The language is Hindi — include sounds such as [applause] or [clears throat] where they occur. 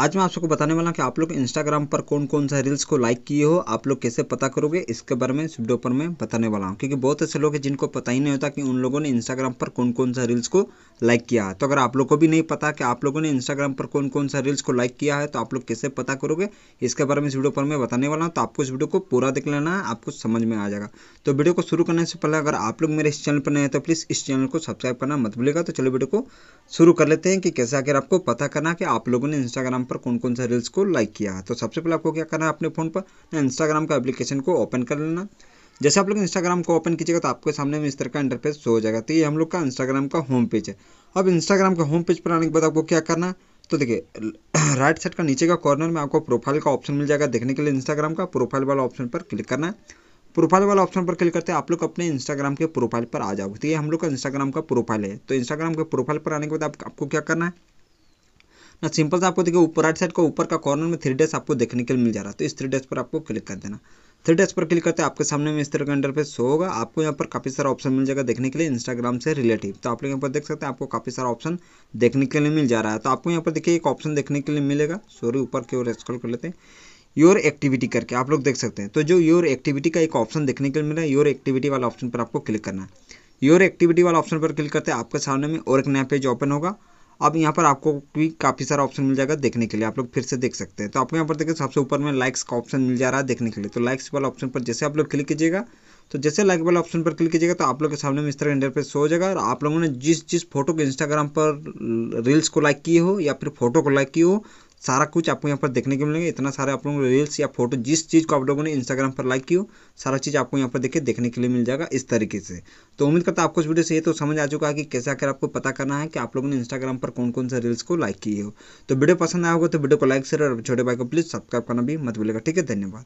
आज मैं आप सबको बताने वाला हूँ कि आप लोग इंस्टाग्राम पर कौन कौन सा रील्स को लाइक किए हो आप लोग कैसे पता करोगे इसके बारे में इस वीडियो पर मैं बताने वाला हूँ क्योंकि बहुत ऐसे लोग हैं जिनको पता ही नहीं होता कि उन लोगों ने इंस्टाग्राम पर कौन कौन सा रील्स को लाइक किया है तो अगर आप लोग को भी नहीं पता कि आप लोगों ने इंस्टाग्राम पर कौन कौन सा रील्स को लाइक किया है तो आप लोग कैसे पता करोगे इसके बारे में इस वीडियो पर मैं बताने वाला हूँ तो आपको इस वीडियो को पूरा देख लेना है आपको समझ में आ जाएगा तो वीडियो को शुरू करने से पहले अगर आप लोग मेरे इस चैनल पर नहीं है तो प्लीज़ इस चैनल को सब्सक्राइब करना मत भूलेगा तो चलो वीडियो को शुरू कर लेते हैं कि कैसे अगर आपको पता करना कि आप लोगों ने इंस्टाग्राम इंस्टाग्राम पर कौन कौन सा रील्स को लाइक किया तो सबसे पहले आपको क्या करना है अपने फ़ोन पर इंस्टाग्राम का एप्लीकेशन को ओपन कर लेना जैसे आप लोग इंस्टाग्राम को ओपन कीजिएगा तो आपके सामने में इस तरह का इंटरफेस शो हो जाएगा तो ये हम लोग का इंस्टाग्राम का होम पेज है अब इंस्टाग्राम का होम पेज पर आने के बाद आपको क्या करना है तो देखिए राइट [clears throat] साइड का नीचे का कॉर्नर में आपको प्रोफाइल का ऑप्शन मिल जाएगा देखने के लिए इंस्टाग्राम का प्रोफाइल वाला ऑप्शन पर क्लिक करना है प्रोफाइल वाला ऑप्शन पर क्लिक करते हैं आप लोग अपने इंस्टाग्राम के प्रोफाइल पर आ जाओ तो ये हम लोग का इंस्टाग्राम का प्रोफाइल है तो इंस्टाग्राम के प्रोफाइल पर आने के बाद आपको क्या करना है ना सिंपल से आपको देखिए ऊपर राइट साइड का ऊपर का कॉर्नर में थ्री डेस आपको देखने के लिए मिल जा रहा है तो इस थ्री डेस पर आपको क्लिक कर देना थ्री डेस पर क्लिक करते हैं आपके सामने में इस तरह का पे शो होगा आपको यहाँ पर काफ़ी सारा ऑप्शन मिल जाएगा देखने के लिए इंस्टाग्राम से रिलेटिव तो आप लोग यहाँ पर देख सकते हैं आपको काफ़ी सारा ऑप्शन देखने के लिए मिल जा रहा है तो आपको यहाँ पर देखिए एक ऑप्शन देखने के लिए मिलेगा सॉरी ऊपर की ओर स्क्रॉल कर लेते हैं योर एक्टिविटी करके आप लोग देख सकते हैं तो जो योर एक्टिविटी का एक ऑप्शन देखने के लिए मिला है योर एक्टिविटी वाला ऑप्शन पर आपको क्लिक करना है योर एक्टिविटी वाला ऑप्शन पर क्लिक करते हैं आपके सामने में और एक नया पेज ओपन होगा अब यहाँ पर आपको भी काफ़ी सारा ऑप्शन मिल जाएगा देखने के लिए आप लोग फिर से देख सकते हैं तो आपको यहाँ पर देखिए सबसे ऊपर में लाइक्स का ऑप्शन मिल जा रहा है देखने के लिए तो लाइक्स वाला ऑप्शन पर जैसे आप लोग क्लिक कीजिएगा तो जैसे लाइक वाला ऑप्शन पर क्लिक कीजिएगा तो आप लोग के सामने में इस तरह इंटरफेस हो जाएगा और आप लोगों ने जिस जिस फोटो को इंस्टाग्राम पर रील्स को लाइक किए हो या फिर फोटो को लाइक किए हो सारा कुछ आपको यहाँ पर देखने को मिलेंगे इतना सारे आप लोग रील्स या फोटो जिस चीज़ को आप लोगों ने इंस्टाग्राम पर लाइक की हो सारा चीज़ आपको यहाँ पर देखिए देखने के लिए मिल जाएगा इस तरीके से तो उम्मीद करता है आपको इस वीडियो से ये तो समझ आ चुका है कि कैसे आकर आपको पता करना है कि आप लोगों ने इंस्टाग्राम पर कौन कौन से रील्स को लाइक किए हो तो वीडियो पसंद आया होगा तो वीडियो को लाइक शेयर और छोटे भाई को प्लीज़ सब्सक्राइब करना भी मत भूलेगा ठीक है धन्यवाद